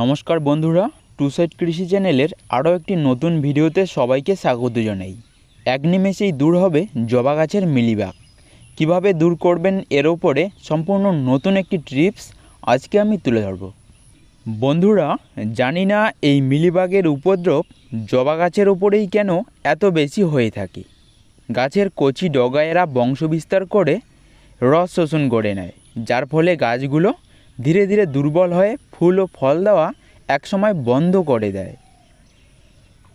নমস্কার বন্ধুরা two side কৃষি চ্যানেলের আরও একটি নতুন ভিডিওতে সবাইকে স্বাগত জানাই এক নিমেষেই দূর হবে জবা গাছের মিলিবাগ কিভাবে দূর করবেন এর ওপরে সম্পূর্ণ নতুন একটি ট্রিপস আজকে আমি তুলে ধরব বন্ধুরা জানি না এই মিলিবাগের উপদ্রব জবা গাছের ওপরেই কেন এত বেশি হয়ে থাকে গাছের কচি ডগায়েরা বংশবিস্তার করে রস শোষণ করে নেয় যার ফলে গাছগুলো ধীরে ধীরে দুর্বল হয়ে ফুল ও ফল দেওয়া একসময় বন্ধ করে দেয়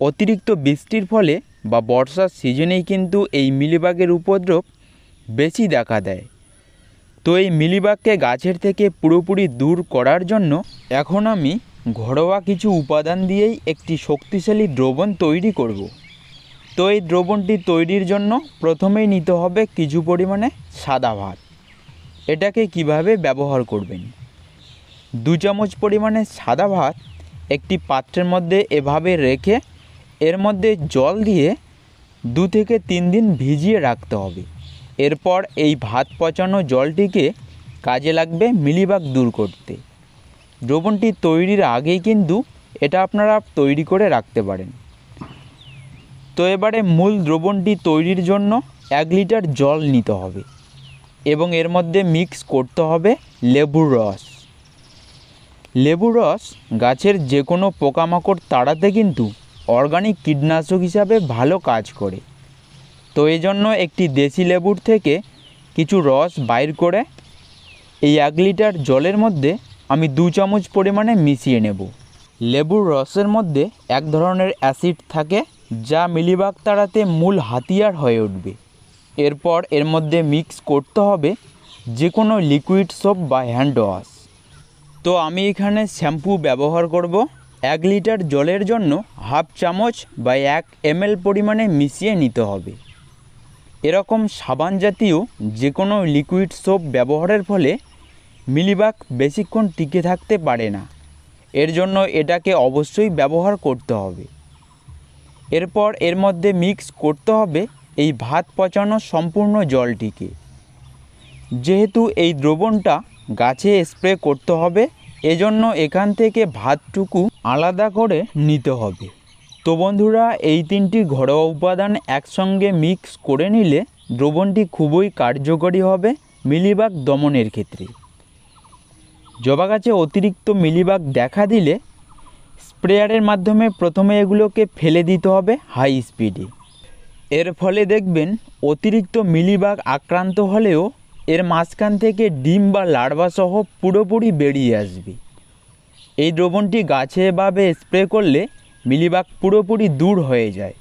অতিরিক্ত বৃষ্টির ফলে বা বর্ষার সিজনেই কিন্তু এই মিলিবাগের উপদ্রব বেশি দেখা দেয় তো এই মিলিবাগকে গাছের থেকে পুরোপুরি দূর করার জন্য এখন আমি ঘরোয়া কিছু উপাদান দিয়েই একটি শক্তিশালী দ্রবণ তৈরি করব। তো এই দ্রবণটি তৈরির জন্য প্রথমেই নিতে হবে কিছু পরিমাণে সাদা ভাত এটাকে কিভাবে ব্যবহার করবেন দু চামচ পরিমাণে সাদা ভাত একটি পাত্রের মধ্যে এভাবে রেখে এর মধ্যে জল দিয়ে দু থেকে তিন দিন ভিজিয়ে রাখতে হবে এরপর এই ভাত পচানো জলটিকে কাজে লাগবে মিলিবাগ দূর করতে দ্রবণটি তৈরির আগেই কিন্তু এটা আপনারা তৈরি করে রাখতে পারেন তো এবারে মূল দ্রবণটি তৈরির জন্য এক লিটার জল নিতে হবে এবং এর মধ্যে মিক্স করতে হবে লেবুর রস লেবু রস গাছের যে কোনো পোকামাকড় তাড়াতে কিন্তু অর্গানিক কীটনাশক হিসাবে ভালো কাজ করে তো এই জন্য একটি দেশি লেবুর থেকে কিছু রস বাইর করে এই এক লিটার জলের মধ্যে আমি দু চামচ পরিমাণে মিশিয়ে নেব লেবুর রসের মধ্যে এক ধরনের অ্যাসিড থাকে যা মিলিবাগ তাড়াতে মূল হাতিয়ার হয়ে উঠবে এরপর এর মধ্যে মিক্স করতে হবে যে কোনো লিকুইড সোপ বা হ্যান্ড ওয়াশ তো আমি এখানে শ্যাম্পু ব্যবহার করব এক লিটার জলের জন্য হাফ চামচ বা এক এমএল পরিমাণে মিশিয়ে নিতে হবে এরকম সাবান জাতীয় যে কোনো লিকুইড সোপ ব্যবহারের ফলে মিলিবাগ বেশিক্ষণ টিকে থাকতে পারে না এর জন্য এটাকে অবশ্যই ব্যবহার করতে হবে এরপর এর মধ্যে মিক্স করতে হবে এই ভাত পচানো সম্পূর্ণ জলটিকে যেহেতু এই দ্রবণটা গাছে স্প্রে করতে হবে এজন্য এখান থেকে ভাতটুকু আলাদা করে নিতে হবে তো বন্ধুরা এই তিনটি ঘরোয়া উপাদান একসঙ্গে মিক্স করে নিলে দ্রবণটি খুবই কার্যকরী হবে মিলিবাগ দমনের ক্ষেত্রে জবা গাছে অতিরিক্ত মিলিবাগ দেখা দিলে স্প্রেয়ারের মাধ্যমে প্রথমে এগুলোকে ফেলে দিতে হবে হাই স্পিডে এর ফলে দেখবেন অতিরিক্ত মিলিবাগ আক্রান্ত হলেও এর মাঝখান থেকে ডিম বা লার্ভা সহ পুরোপুরি বেরিয়ে আসবে এই দ্রবণটি গাছে এভাবে স্প্রে করলে মিলিবাগ পুরোপুরি দূর হয়ে যায়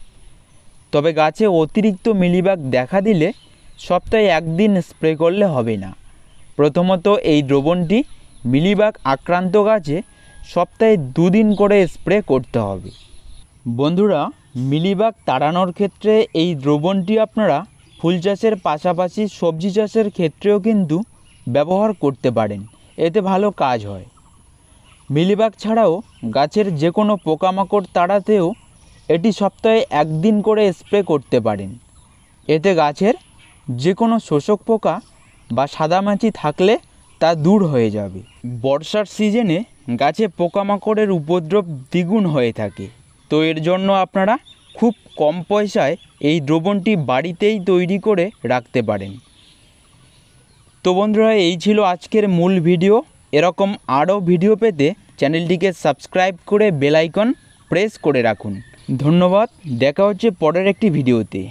তবে গাছে অতিরিক্ত মিলিবাগ দেখা দিলে সপ্তাহে একদিন স্প্রে করলে হবে না প্রথমত এই দ্রবণটি মিলিবাগ আক্রান্ত গাছে সপ্তাহে দুদিন করে স্প্রে করতে হবে বন্ধুরা মিলিবাগ তাড়ানোর ক্ষেত্রে এই দ্রবণটি আপনারা ফুল চাষের পাশাপাশি সবজি চাষের ক্ষেত্রেও কিন্তু ব্যবহার করতে পারেন এতে ভালো কাজ হয় মিলিবাগ ছাড়াও গাছের যে কোনো পোকামাকড় তাড়াতেও এটি সপ্তাহে একদিন করে স্প্রে করতে পারেন এতে গাছের যে কোনো শোষক পোকা বা সাদামাছি থাকলে তা দূর হয়ে যাবে বর্ষার সিজনে গাছে পোকামাকড়ের উপদ্রব দ্বিগুণ হয়ে থাকে তো এর জন্য আপনারা খুব কম পয়সায় এই দ্রবণটি বাড়িতেই তৈরি করে রাখতে পারেন তো বন্ধুরা এই ছিল আজকের মূল ভিডিও এরকম আরও ভিডিও পেতে চ্যানেলটিকে সাবস্ক্রাইব করে বেলাইকন প্রেস করে রাখুন ধন্যবাদ দেখা হচ্ছে পরের একটি ভিডিওতে